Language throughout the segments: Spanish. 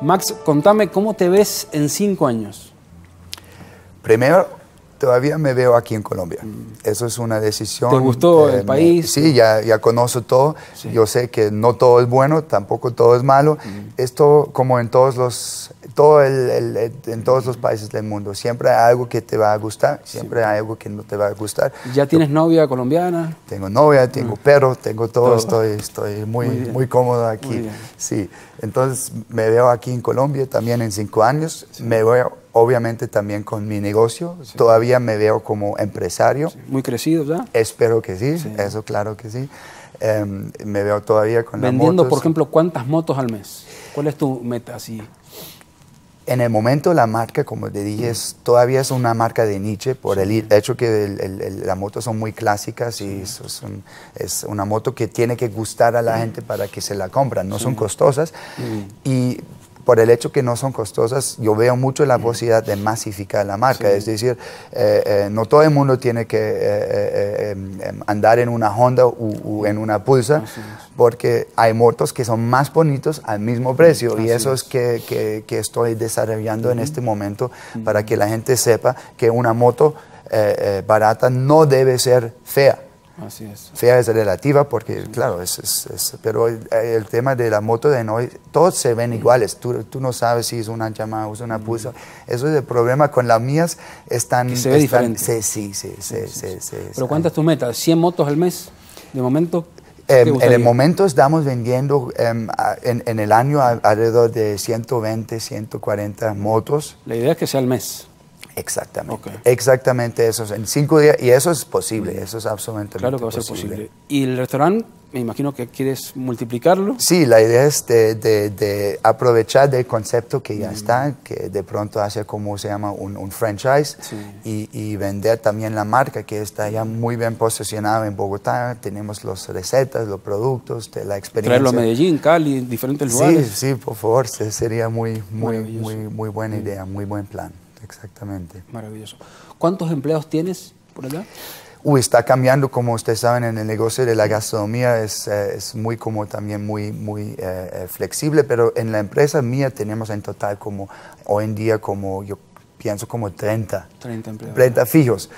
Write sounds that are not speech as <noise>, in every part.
Max, contame cómo te ves en cinco años. Primero, todavía me veo aquí en Colombia. Mm. Eso es una decisión. ¿Te gustó el país? sí, ya, ya conozco todo. Yo sé que no todo es bueno, tampoco todo es malo. Mm. Esto, como en todos los todo el, en todos los países del mundo. Siempre hay algo que te va a gustar, siempre hay algo que no te va a gustar. ¿Ya tienes novia colombiana? Tengo novia, tengo mm. perro, tengo todo. Estoy, estoy muy, muy, cómodo aquí. sí, entonces me veo aquí en Colombia también en cinco años. Me veo obviamente también con mi negocio. Todavía me veo como empresario. Muy crecido ya. Espero que sí, eso claro que sí. Em, me veo todavía con Vendiendo, las motos. por ejemplo, ¿cuántas motos al mes? ¿Cuál es tu meta así? En el momento la marca, como te dije, es, todavía es una marca de Nietzsche por el hecho que el, las motos son muy clásicas y es, una moto que tiene que gustar a la gente para que se la compran, no son costosas. Y por el hecho que no son costosas, yo veo mucho la posibilidad de masificar la marca. Es decir, eh, eh, no todo el mundo tiene que eh, em, em, andar en una Honda o en una Pulsa, porque hay motos que son más bonitos al mismo precio. y eso es, que, estoy desarrollando en este momento para que la gente sepa que una moto barata no debe ser fea. Así es. es relativa porque, claro, es, es, pero el, tema de la moto de hoy, todos se ven iguales. Tú, tú, no sabes si es una Yamaha o es una mm. Pusa, Eso es el problema con las mías. Están, que se ve diferente. Sí, sí, sí. sí, sí, pero ¿cuántas tu meta? ¿100 motos al mes? De momento, em, en el momento estamos vendiendo em, en, el año alrededor de 120, 140 motos. La idea es que sea al mes. Exactamente. Exactamente eso. En cinco días, y eso es posible, eso es absolutamente posible. Claro que va a ser posible. Y el restaurante, me imagino que quieres multiplicarlo. Sí, la idea es de, aprovechar del concepto que ya está, que de pronto hace como se llama un, franchise, y, vender también la marca que está ya muy bien posicionada en Bogotá. Tenemos las recetas, los productos, de la experiencia. Traerlo a Medellín, Cali, diferentes lugares. Sí, sí, por favor, sería muy, muy, muy buena idea, muy buen plan. Exactamente. Maravilloso. ¿Cuántos empleados tienes por allá? Uy, está cambiando, como ustedes saben, en el negocio de la gastronomía es, eh, es muy como también muy, muy eh, eh, flexible, pero en la empresa mía tenemos en total como hoy en día como yo pienso como 30. 30 empleados. 30 fijos.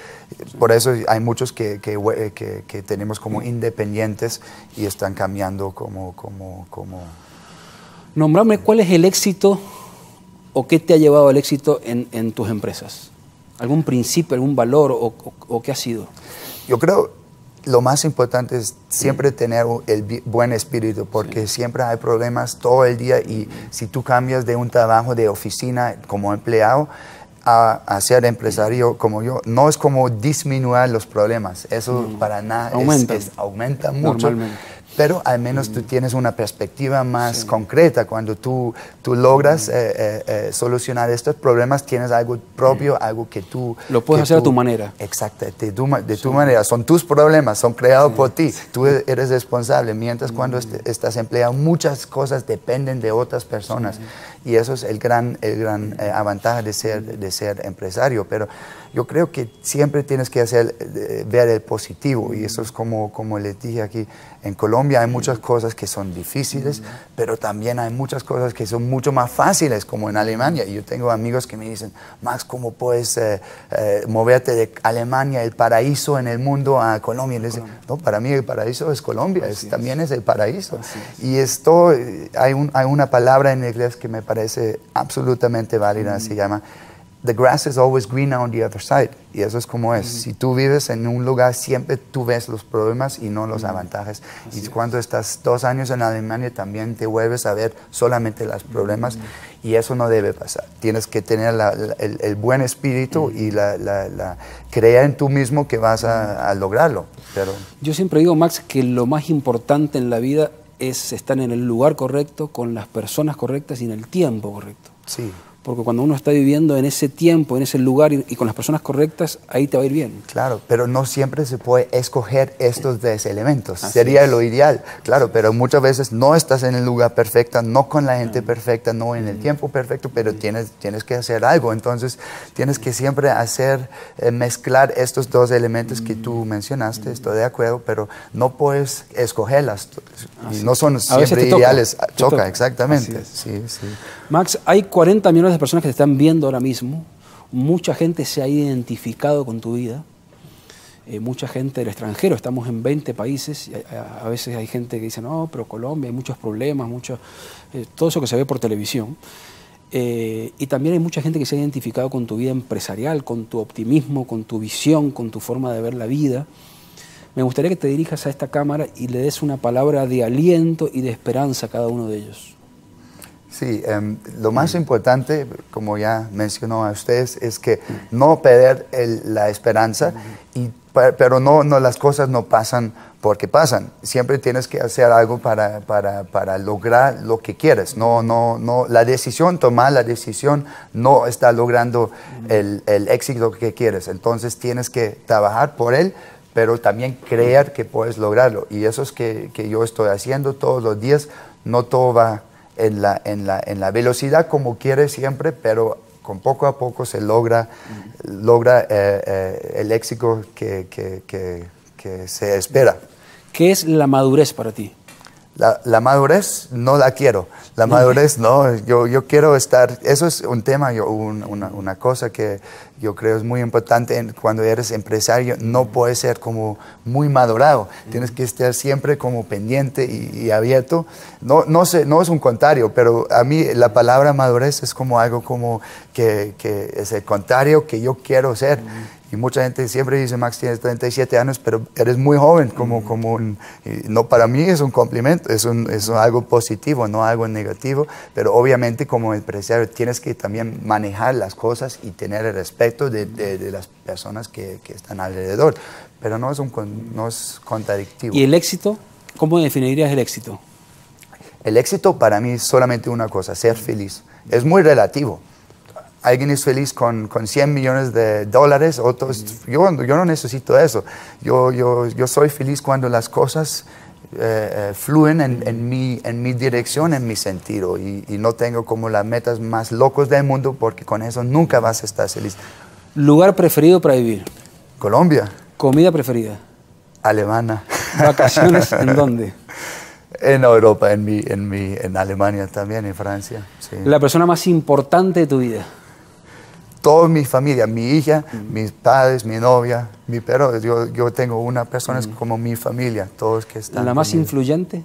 Por eso hay muchos que, que, tenemos como independientes y están cambiando como... como, como Nombrame, ¿cuál es el éxito o qué te ha llevado al éxito en, tus empresas? ¿Algún principio, algún valor o, o, qué ha sido? Yo creo lo más importante es siempre tener el buen espíritu porque siempre hay problemas todo el día y si tú cambias de un trabajo de oficina como empleado, a, ser empresario como yo, no es como disminuir los problemas, eso mm. para nada es, aumenta mucho pero al menos tú mm. tienes una perspectiva más concreta. Cuando tú, tú logras mm. eh, eh, eh, solucionar estos problemas, tienes algo propio, mm. algo que tú... Lo puedes hacer a tu manera. Exacto, de tu, de manera. Son tus problemas, son creados por ti. Tú e, eres responsable. Mientras cuando este, estás empleado, muchas cosas dependen de otras personas. Y eso es el gran, el gran ventaja de ser, de ser empresario. Pero yo creo que siempre tienes que hacer, ver el positivo. Y eso es como, como les dije aquí en Colombia Colombia hay muchas cosas que son difíciles, pero también hay muchas cosas que son mucho más fáciles, como en Alemania. Y Yo tengo amigos que me dicen, Max, ¿cómo puedes eh, eh, moverte de Alemania, el paraíso en el mundo, a Colombia? Y les digo, no, para mí el paraíso es Colombia, también es el paraíso. Y esto, eh, hay, hay, una palabra en inglés que me parece absolutamente válida, se llama the grass is always greener on the other side. Y eso es como es. Si tú vives en un lugar, siempre tú ves los problemas y no los ventajas avantajes. y cuando estás dos años en Alemania, también te vuelves a ver solamente los problemas. Y eso no debe pasar. Tienes que tener el, buen espíritu y la, creer en tú mismo que vas a, a lograrlo. Pero... Yo siempre digo, Max, que lo más importante en la vida es estar en el lugar correcto, con las personas correctas y en el tiempo correcto. Sí porque cuando uno está viviendo en ese tiempo, en ese lugar y, con las personas correctas, ahí te va a ir bien. Claro, pero no siempre se puede escoger estos dos elementos. Sería lo ideal, claro, pero muchas veces no estás en el lugar perfecto, no con la gente mm. perfecta, no en el mm. tiempo perfecto, pero mm. tienes, tienes que hacer algo. Entonces, tienes que siempre hacer, eh, mezclar estos dos elementos que tú mencionaste, estoy de acuerdo, pero no puedes escogerlas. no son siempre ideales. Choca, exactamente. Sí, sí. Max, hay 40 millones de personas que te están viendo ahora mismo. Mucha gente se ha identificado con tu vida. Eh, mucha gente del extranjero, estamos en 20 países, a, veces hay gente que dice, no, pero Colombia hay muchos problemas, eh, todo eso que se ve por televisión. Eh, y también hay mucha gente que se ha identificado con tu vida empresarial, con tu optimismo, con tu visión, con tu forma de ver la vida. Me gustaría que te dirijas a esta cámara y le des una palabra de aliento y de esperanza a cada uno de ellos. Sí, em, lo más mm. importante, como ya mencionó a ustedes, es que no perder la esperanza, y, pero no, no, las cosas no pasan porque pasan. Siempre tienes que hacer algo para, para, para lograr lo que quieres. No, no, no, la decisión, tomar la decisión, no está logrando el, el éxito que quieres. Entonces tienes que trabajar por él, pero también creer que puedes lograrlo. Y eso es que, que yo estoy haciendo todos los días. No todo va en la, en la, velocidad como quiere siempre, pero con poco a poco se logra, logra eh, eh, el éxito que, que, se espera. ¿Qué es la madurez para ti? La, madurez no la quiero. La madurez no, yo, yo quiero estar. Eso es un tema, yo, una, cosa que yo creo es muy importante cuando eres empresario. No puedes ser como muy madurado. Tienes que estar siempre como pendiente y, abierto. No, no, sé, no es un contrario, pero a mí la palabra madurez es como algo como que, es el contrario que yo quiero ser. Y mucha gente siempre dice, Max, tienes 37 años, pero eres muy joven. Como, como no, para mí es un complemento, es, es algo positivo, no algo negativo. Pero obviamente como empresario tienes que también manejar las cosas y tener el respeto de, las personas que, están alrededor. Pero no es, un, no es contradictivo. ¿Y el éxito? ¿Cómo definirías el éxito? El éxito para mí es solamente una cosa, ser feliz. Es muy relativo alguien es feliz con, con 100 millones de dólares, otros, yo, yo no necesito eso. Yo, yo, yo soy feliz cuando las cosas eh, eh, fluyen en, en, mi, en mi dirección, en mi sentido, y, no tengo como las metas más locos del mundo porque con eso nunca vas a estar feliz. ¿Lugar preferido para vivir? Colombia. ¿Comida preferida? Alemana. ¿Vacaciones <laughs> en dónde? En Europa, en, en, en Alemania también, en Francia. ¿La persona más importante de tu vida? toda mi familia, mi hija, mis padres, mi novia, mi perro. Yo, tengo una persona como mi familia, todos que están. ¿La más influyente?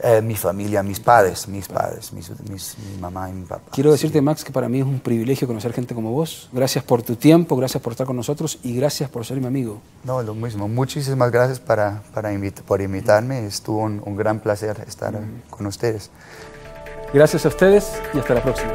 Eh, mi familia, mis padres, mis padres, mi mamá y mi papá. Quiero decirte, Max, que para mí es un privilegio conocer gente como vos. Gracias por tu tiempo, gracias por estar con nosotros y gracias por ser mi amigo. No, lo mismo. Muchísimas gracias por invitarme. Estuvo un, gran placer estar con ustedes. Gracias a ustedes y hasta la próxima.